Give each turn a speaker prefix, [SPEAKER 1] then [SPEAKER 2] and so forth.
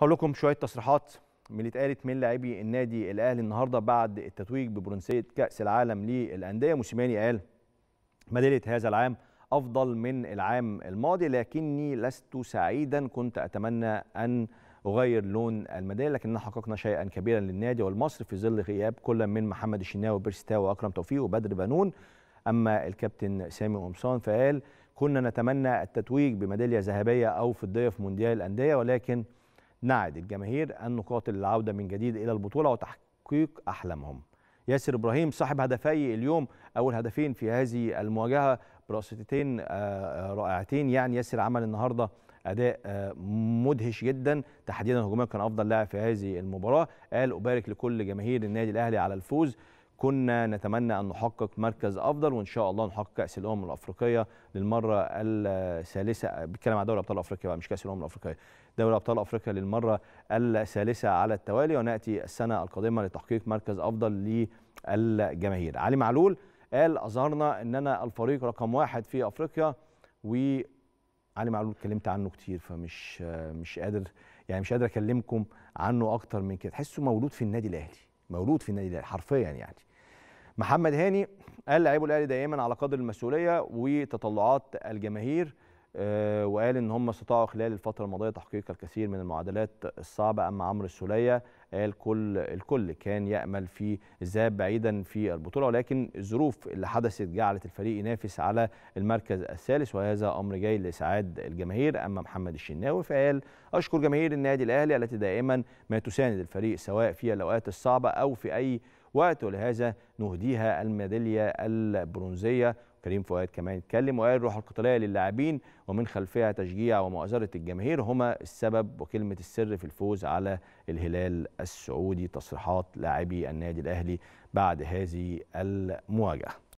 [SPEAKER 1] هقول لكم شويه تصريحات من اللي اتقالت من لاعبي النادي الاهلي النهارده بعد التتويج ببرونزيه كاس العالم للانديه موسيماني قال ميداليه هذا العام افضل من العام الماضي لكني لست سعيدا كنت اتمنى ان اغير لون الميداليه لكننا حققنا شيئا كبيرا للنادي والمصر في ظل غياب كل من محمد الشناوي وبيرستاوي واكرم توفيق وبدر بنون اما الكابتن سامي قمصان فقال كنا نتمنى التتويج بميداليه ذهبيه او فضيه في مونديال الانديه ولكن نعد الجماهير النقاط للعودة من جديد إلى البطولة وتحقيق أحلامهم ياسر إبراهيم صاحب هدفي اليوم أول هدفين في هذه المواجهة برأسيتين آه، آه، رائعتين يعني ياسر عمل النهارده اداء آه، مدهش جدا تحديدا هجوميا كان افضل لاعب في هذه المباراه قال ابارك لكل جماهير النادي الاهلي على الفوز كنا نتمنى أن نحقق مركز أفضل وإن شاء الله نحقق كأس الأمم الأفريقية للمرة الثالثة بيتكلم عن دوري أبطال أفريقيا بقى مش كأس الأمم الأفريقية دوري أبطال أفريقيا للمرة الثالثة على التوالي ونأتي السنة القادمة لتحقيق مركز أفضل للجماهير علي معلول قال أظهرنا أننا الفريق رقم واحد في أفريقيا و علي معلول اتكلمت عنه كتير فمش مش قادر يعني مش قادر اكلمكم عنه اكتر من كده تحسه مولود في النادي الاهلي مولود في النادي الاهلي حرفيا يعني محمد هاني قال لعيبه الاهلي دائما على قدر المسؤوليه وتطلعات الجماهير آه، وقال ان هم استطاعوا خلال الفتره الماضيه تحقيق الكثير من المعادلات الصعبه اما عمرو السوليه قال كل الكل كان يامل في الذهاب بعيدا في البطوله ولكن الظروف اللي حدثت جعلت الفريق ينافس على المركز الثالث وهذا امر جاي لاسعاد الجماهير اما محمد الشناوي فقال اشكر جماهير النادي الاهلي التي دائما ما تساند الفريق سواء في الاوقات الصعبه او في اي وقت ولهذا نهديها الميداليه البرونزيه كريم فؤاد كمان اتكلم وقال الروح القتاليه للاعبين ومن خلفها تشجيع ومؤازره الجماهير هما السبب وكلمه السر في الفوز على الهلال السعودي تصريحات لاعبي النادي الاهلي بعد هذه المواجهه